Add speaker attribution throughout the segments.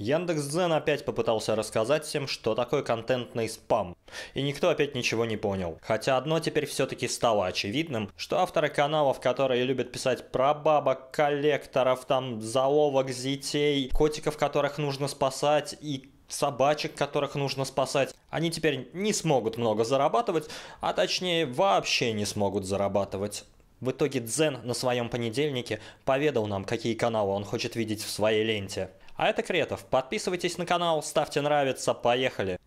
Speaker 1: Яндекс.Дзен опять попытался рассказать всем, что такое контентный спам. И никто опять ничего не понял. Хотя одно теперь все-таки стало очевидным, что авторы каналов, которые любят писать про бабок, коллекторов, там, заловок, зитей, котиков, которых нужно спасать и собачек, которых нужно спасать, они теперь не смогут много зарабатывать, а точнее вообще не смогут зарабатывать. В итоге Дзен на своем понедельнике поведал нам, какие каналы он хочет видеть в своей ленте. А это Кретов. Подписывайтесь на канал, ставьте нравится, поехали!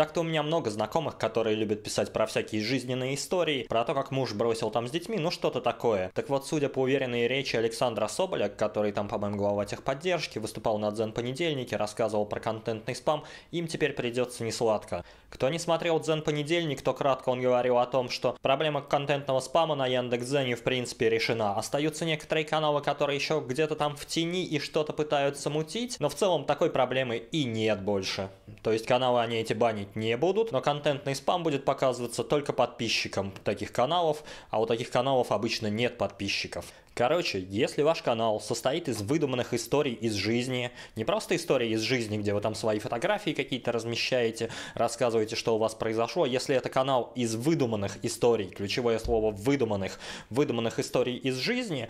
Speaker 1: Так-то у меня много знакомых, которые любят писать про всякие жизненные истории, про то, как муж бросил там с детьми, ну что-то такое. Так вот, судя по уверенной речи Александра Соболя, который там, по-моему, глава техподдержки, выступал на Дзен-понедельнике, рассказывал про контентный спам, им теперь придется несладко. Кто не смотрел Дзен-понедельник, то кратко он говорил о том, что проблема контентного спама на Яндекс.Дзене в принципе решена. Остаются некоторые каналы, которые еще где-то там в тени и что-то пытаются мутить, но в целом такой проблемы и нет больше. То есть каналы они эти банить спамить не будут, но контентный спам будет показываться только подписчикам таких каналов, а у таких каналов обычно нет подписчиков. Короче, если ваш канал состоит из выдуманных историй из жизни, не просто истории из жизни, где вы там свои фотографии какие-то размещаете, рассказываете, что у вас произошло, а если это канал из выдуманных историй, ключевое слово выдуманных, выдуманных историй из жизни,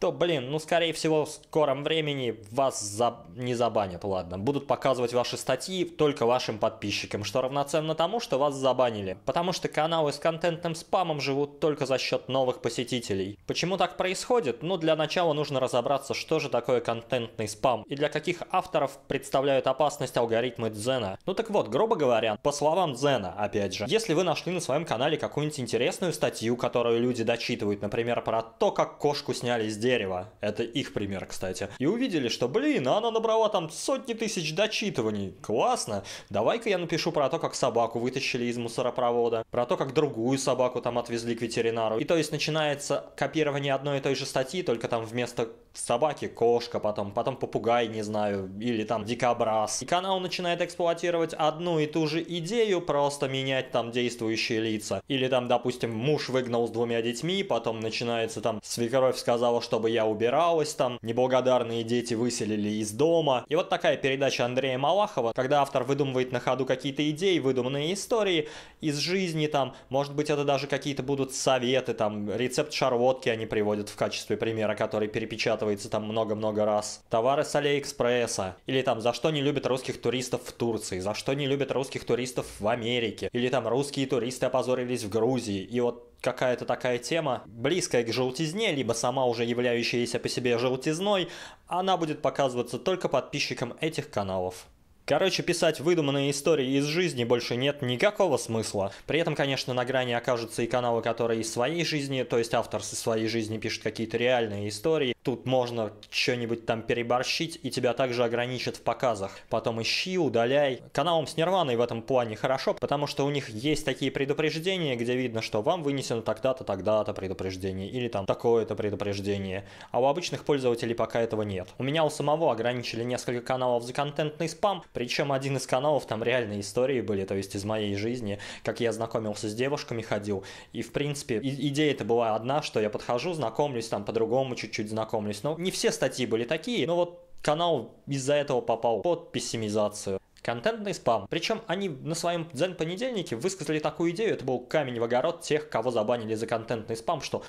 Speaker 1: то, блин, ну, скорее всего, в скором времени вас за... не забанят, ладно. Будут показывать ваши статьи только вашим подписчикам, что равноценно тому, что вас забанили. Потому что каналы с контентным спамом живут только за счет новых посетителей. Почему так происходит? Ну, для начала нужно разобраться, что же такое контентный спам и для каких авторов представляют опасность алгоритмы Дзена. Ну так вот, грубо говоря, по словам Дзена, опять же, если вы нашли на своем канале какую-нибудь интересную статью, которую люди дочитывают, например, про то, как кошку сняли с дерева, дерева. Это их пример, кстати. И увидели, что, блин, она набрала там сотни тысяч дочитываний. Классно. Давай-ка я напишу про то, как собаку вытащили из мусоропровода, про то, как другую собаку там отвезли к ветеринару. И то есть начинается копирование одной и той же статьи, только там вместо собаки кошка, потом, потом попугай, не знаю, или там дикобраз. И канал начинает эксплуатировать одну и ту же идею, просто менять там действующие лица. Или там, допустим, муж выгнал с двумя детьми, потом начинается там, свекровь сказала, что чтобы я убиралась там, неблагодарные дети выселили из дома. И вот такая передача Андрея Малахова, когда автор выдумывает на ходу какие-то идеи, выдуманные истории из жизни там, может быть это даже какие-то будут советы там, рецепт шарлотки они приводят в качестве примера, который перепечатывается там много-много раз. Товары с Алиэкспресса. Или там, за что не любят русских туристов в Турции, за что не любят русских туристов в Америке. Или там, русские туристы опозорились в Грузии. И вот какая-то такая тема, близкая к желтизне, либо сама уже являющаяся по себе желтизной, она будет показываться только подписчикам этих каналов. Короче, писать выдуманные истории из жизни больше нет никакого смысла. При этом, конечно, на грани окажутся и каналы, которые из своей жизни, то есть автор со своей жизни пишет какие-то реальные истории. Тут можно что-нибудь там переборщить, и тебя также ограничат в показах. Потом ищи, удаляй. Каналам с Нирваной в этом плане хорошо, потому что у них есть такие предупреждения, где видно, что вам вынесено тогда-то, тогда-то предупреждение, или там такое-то предупреждение. А у обычных пользователей пока этого нет. У меня у самого ограничили несколько каналов за контентный спам, причем один из каналов, там реальные истории были, то есть из моей жизни, как я знакомился с девушками, ходил. И, в принципе, идея это была одна, что я подхожу, знакомлюсь, там по-другому чуть-чуть знакомлюсь. Но не все статьи были такие, но вот канал из-за этого попал под пессимизацию. Контентный спам. Причем они на своем дзен-понедельнике высказали такую идею, это был камень в огород тех, кого забанили за контентный спам, что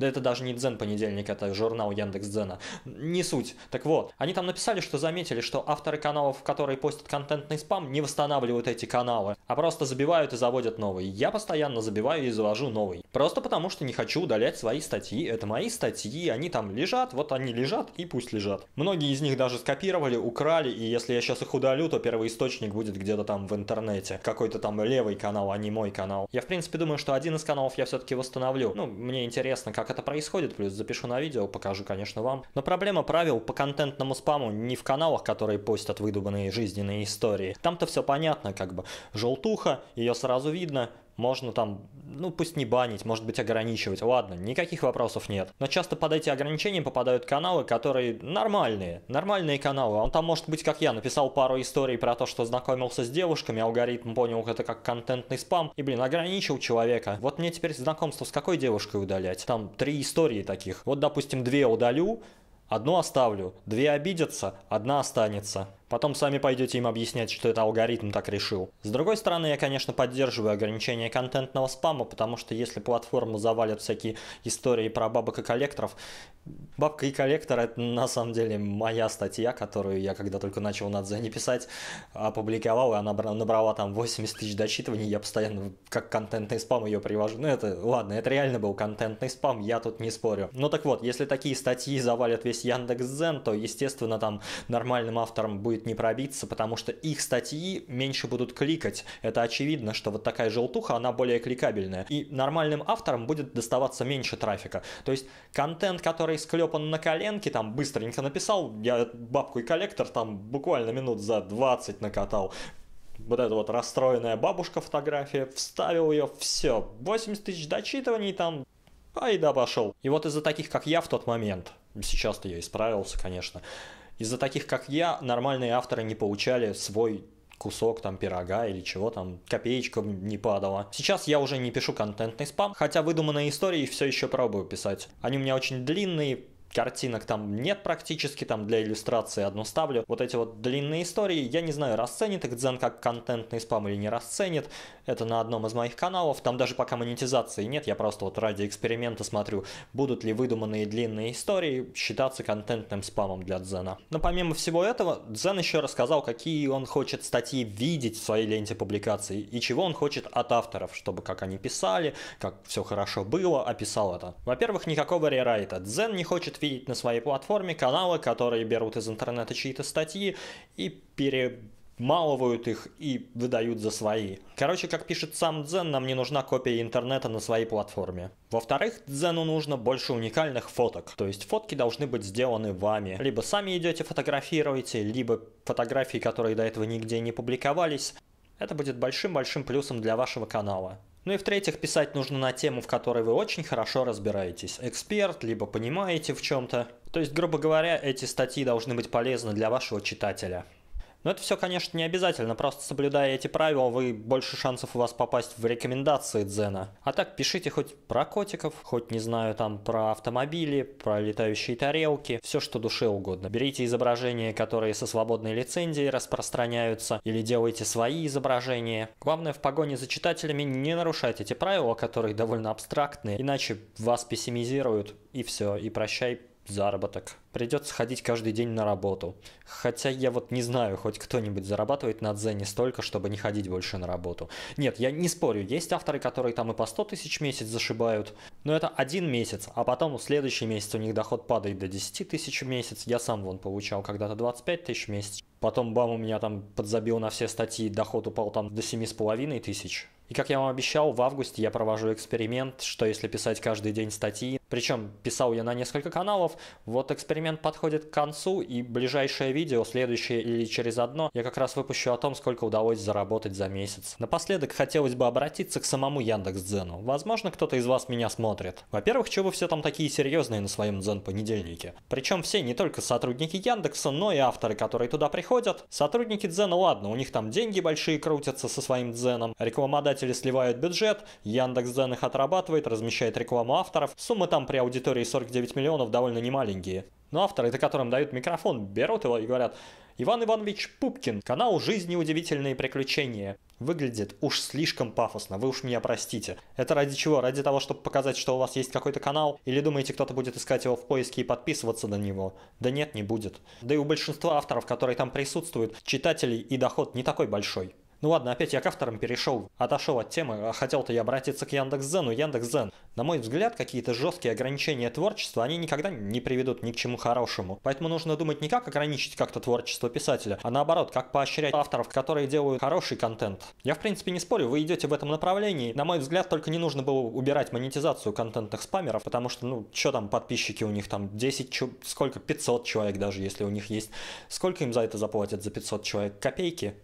Speaker 1: да это даже не Дзен понедельник, это журнал Яндекс Дзена. Не суть. Так вот, они там написали, что заметили, что авторы каналов, которые постят контентный спам, не восстанавливают эти каналы, а просто забивают и заводят новые. Я постоянно забиваю и завожу новый. Просто потому, что не хочу удалять свои статьи. Это мои статьи, они там лежат, вот они лежат и пусть лежат. Многие из них даже скопировали, украли, и если я сейчас их удалю, то первоисточник будет где-то там в интернете. Какой-то там левый канал, а не мой канал. Я в принципе думаю, что один из каналов я все-таки восстановлю. Ну, мне интересно, как это происходит, плюс запишу на видео, покажу, конечно, вам. Но проблема правил по контентному спаму не в каналах, которые постят выдуманные жизненные истории. Там-то все понятно, как бы. Желтуха, ее сразу видно, можно там, ну пусть не банить, может быть ограничивать, ладно, никаких вопросов нет. Но часто под эти ограничения попадают каналы, которые нормальные, нормальные каналы. Он там может быть, как я, написал пару историй про то, что знакомился с девушками, алгоритм понял это как контентный спам, и, блин, ограничил человека. Вот мне теперь знакомство с какой девушкой удалять? Там три истории таких. Вот, допустим, две удалю, Одну оставлю, две обидятся, одна останется. Потом сами пойдете им объяснять, что это алгоритм так решил. С другой стороны, я, конечно, поддерживаю ограничение контентного спама, потому что если платформу завалят всякие истории про бабок и коллекторов, бабка и коллектор — это на самом деле моя статья, которую я, когда только начал на Дзене писать, опубликовал, и она набрала там 80 тысяч дочитываний, я постоянно как контентный спам ее привожу. Ну это, ладно, это реально был контентный спам, я тут не спорю. Ну так вот, если такие статьи завалят весь Яндекс.Дзен, то, естественно, там нормальным авторам будет будет не пробиться, потому что их статьи меньше будут кликать. Это очевидно, что вот такая желтуха, она более кликабельная. И нормальным авторам будет доставаться меньше трафика. То есть контент, который склепан на коленке, там быстренько написал, я бабку и коллектор там буквально минут за 20 накатал, вот эта вот расстроенная бабушка фотография, вставил ее, все, 80 тысяч дочитываний там, а и да пошел. И вот из-за таких, как я в тот момент, сейчас-то я исправился, конечно, из-за таких, как я, нормальные авторы не получали свой кусок там пирога или чего там, копеечка не падала. Сейчас я уже не пишу контентный спам, хотя выдуманные истории все еще пробую писать. Они у меня очень длинные, картинок там нет практически, там для иллюстрации одну ставлю. Вот эти вот длинные истории, я не знаю, расценит их Дзен как контентный спам или не расценит. Это на одном из моих каналов, там даже пока монетизации нет, я просто вот ради эксперимента смотрю, будут ли выдуманные длинные истории считаться контентным спамом для Дзена. Но помимо всего этого, Дзен еще рассказал, какие он хочет статьи видеть в своей ленте публикаций и чего он хочет от авторов, чтобы как они писали, как все хорошо было, описал а это. Во-первых, никакого рерайта. Дзен не хочет может видеть на своей платформе каналы, которые берут из интернета чьи-то статьи и пере малывают их и выдают за свои. Короче, как пишет сам Дзен, нам не нужна копия интернета на своей платформе. Во-вторых, Дзену нужно больше уникальных фоток. То есть фотки должны быть сделаны вами. Либо сами идете фотографируете, либо фотографии, которые до этого нигде не публиковались. Это будет большим-большим плюсом для вашего канала. Ну и в-третьих, писать нужно на тему, в которой вы очень хорошо разбираетесь. Эксперт, либо понимаете в чем-то. То есть, грубо говоря, эти статьи должны быть полезны для вашего читателя. Но это все, конечно, не обязательно, просто соблюдая эти правила, вы больше шансов у вас попасть в рекомендации Дзена. А так, пишите хоть про котиков, хоть, не знаю, там, про автомобили, про летающие тарелки, все, что душе угодно. Берите изображения, которые со свободной лицензией распространяются, или делайте свои изображения. Главное, в погоне за читателями не нарушать эти правила, которые довольно абстрактные, иначе вас пессимизируют, и все, и прощай, заработок. Придется ходить каждый день на работу. Хотя я вот не знаю, хоть кто-нибудь зарабатывает на Дзене столько, чтобы не ходить больше на работу. Нет, я не спорю, есть авторы, которые там и по 100 тысяч месяц зашибают, но это один месяц, а потом в следующий месяц у них доход падает до 10 тысяч в месяц. Я сам вон получал когда-то 25 тысяч в месяц. Потом бам, у меня там подзабил на все статьи, доход упал там до 7,5 тысяч. И как я вам обещал, в августе я провожу эксперимент, что если писать каждый день статьи, причем писал я на несколько каналов. Вот эксперимент подходит к концу, и ближайшее видео, следующее или через одно, я как раз выпущу о том, сколько удалось заработать за месяц. Напоследок хотелось бы обратиться к самому Яндекс.Дзену. Возможно, кто-то из вас меня смотрит. Во-первых, чего вы все там такие серьезные на своем Дзен-понедельнике? Причем все, не только сотрудники Яндекса, но и авторы, которые туда приходят. Сотрудники Дзена, ладно, у них там деньги большие крутятся со своим Дзеном, рекламодатели сливают бюджет, Яндекс.Дзен их отрабатывает, размещает рекламу авторов, суммы там там при аудитории 49 миллионов довольно немаленькие. Но авторы, это которым дают микрофон, берут его и говорят «Иван Иванович Пупкин, канал «Жизнь и удивительные приключения». Выглядит уж слишком пафосно, вы уж меня простите. Это ради чего? Ради того, чтобы показать, что у вас есть какой-то канал? Или думаете, кто-то будет искать его в поиске и подписываться на него? Да нет, не будет. Да и у большинства авторов, которые там присутствуют, читателей и доход не такой большой. Ну ладно, опять я к авторам перешел, отошел от темы, а хотел-то я обратиться к Яндекс.Зену, Яндекс.Зен. На мой взгляд, какие-то жесткие ограничения творчества, они никогда не приведут ни к чему хорошему. Поэтому нужно думать не как ограничить как-то творчество писателя, а наоборот, как поощрять авторов, которые делают хороший контент. Я в принципе не спорю, вы идете в этом направлении. На мой взгляд, только не нужно было убирать монетизацию контентных спамеров, потому что, ну, что там подписчики у них там 10, чу... сколько, 500 человек даже, если у них есть. Сколько им за это заплатят, за 500 человек? Копейки?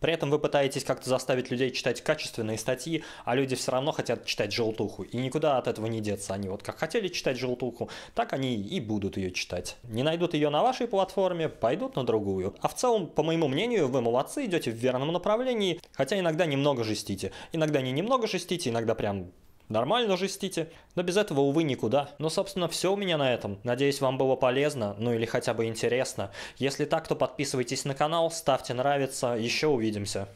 Speaker 1: При этом вы пытаетесь как-то заставить людей читать качественные статьи, а люди все равно хотят читать желтуху. И никуда от этого не деться. Они вот как хотели читать желтуху, так они и будут ее читать. Не найдут ее на вашей платформе, пойдут на другую. А в целом, по моему мнению, вы молодцы, идете в верном направлении, хотя иногда немного жестите. Иногда не немного жестите, иногда прям Нормально жестите, но без этого, увы, никуда. Но, ну, собственно, все у меня на этом. Надеюсь, вам было полезно, ну или хотя бы интересно. Если так, то подписывайтесь на канал, ставьте нравится, еще увидимся.